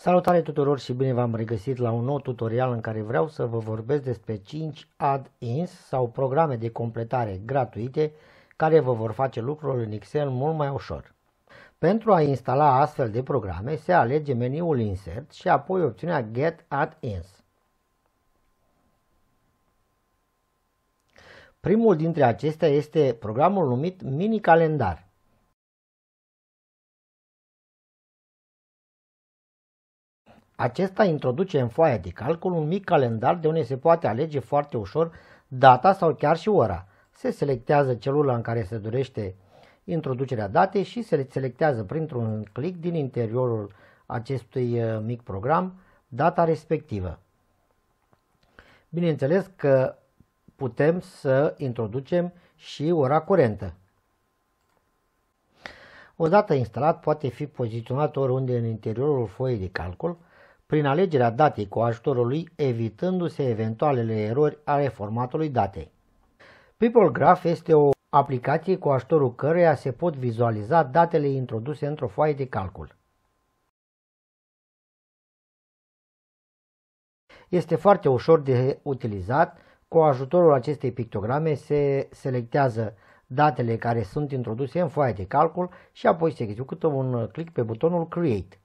Salutare tuturor și bine v-am regăsit la un nou tutorial în care vreau să vă vorbesc despre 5 add-ins sau programe de completare gratuite care vă vor face lucrurile în Excel mult mai ușor. Pentru a instala astfel de programe se alege meniul Insert și apoi opțiunea Get Add-ins. Primul dintre acestea este programul numit Mini Calendar. Acesta introduce în foaia de calcul un mic calendar de unde se poate alege foarte ușor data sau chiar și ora. Se selectează celula în care se dorește introducerea datei și se selectează printr-un click din interiorul acestui uh, mic program data respectivă. Bineînțeles că putem să introducem și ora curentă. Odată instalat, poate fi poziționat oriunde în interiorul foii de calcul, prin alegerea datei cu ajutorul lui, evitându-se eventualele erori ale formatului datei. People Graph este o aplicație cu ajutorul căreia se pot vizualiza datele introduse într-o foaie de calcul. Este foarte ușor de utilizat. Cu ajutorul acestei pictograme se selectează datele care sunt introduse în foaia de calcul și apoi se execută un click pe butonul Create.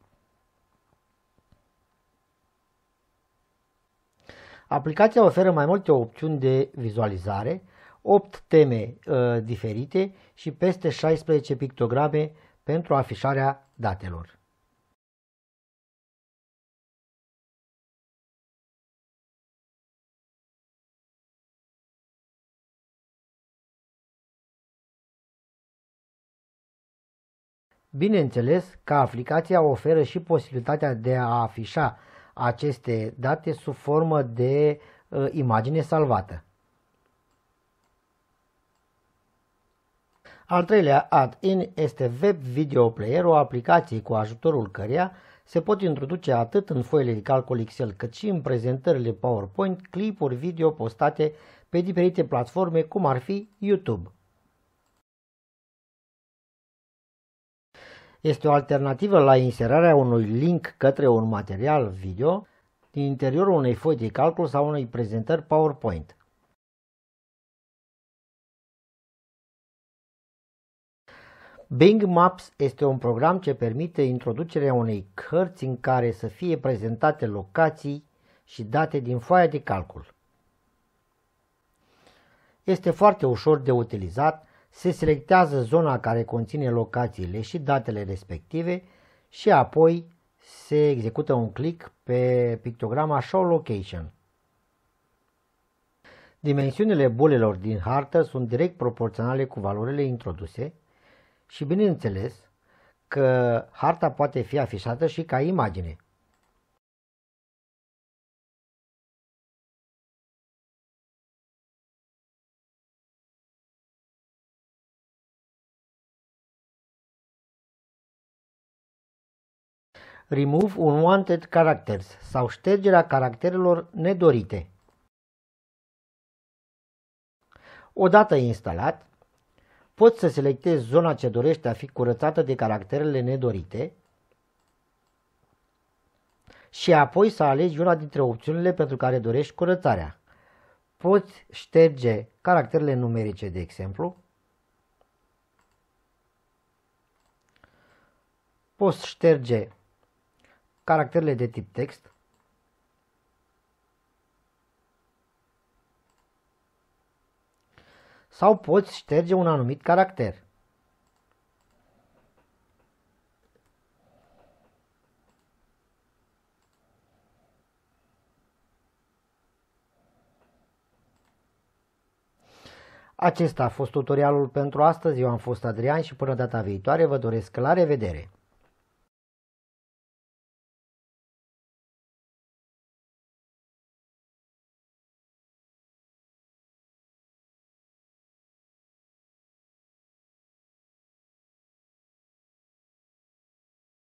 Aplicația oferă mai multe opțiuni de vizualizare, 8 teme uh, diferite și peste 16 pictograme pentru afișarea datelor. Bineînțeles că aplicația oferă și posibilitatea de a afișa aceste date sub formă de uh, imagine salvată. Al treilea add-in este Web Video Player, o aplicație cu ajutorul căreia se pot introduce atât în foile de calcul Excel cât și în prezentările PowerPoint clipuri video postate pe diferite platforme cum ar fi YouTube. Este o alternativă la inserarea unui link către un material video din interiorul unei foi de calcul sau unei prezentări PowerPoint. Bing Maps este un program ce permite introducerea unei cărți în care să fie prezentate locații și date din foaia de calcul. Este foarte ușor de utilizat se selectează zona care conține locațiile și datele respective și apoi se execută un click pe pictograma Show Location. Dimensiunile bulelor din hartă sunt direct proporționale cu valorile introduse și bineînțeles că harta poate fi afișată și ca imagine. Remove Unwanted Characters sau ștergerea caracterelor nedorite. Odată instalat, poți să selectezi zona ce dorești a fi curățată de caracterele nedorite și apoi să alegi una dintre opțiunile pentru care dorești curățarea. Poți șterge caracterele numerice, de exemplu, poți șterge caracterele de tip text, sau poți șterge un anumit caracter. Acesta a fost tutorialul pentru astăzi, eu am fost Adrian și până data viitoare vă doresc la revedere!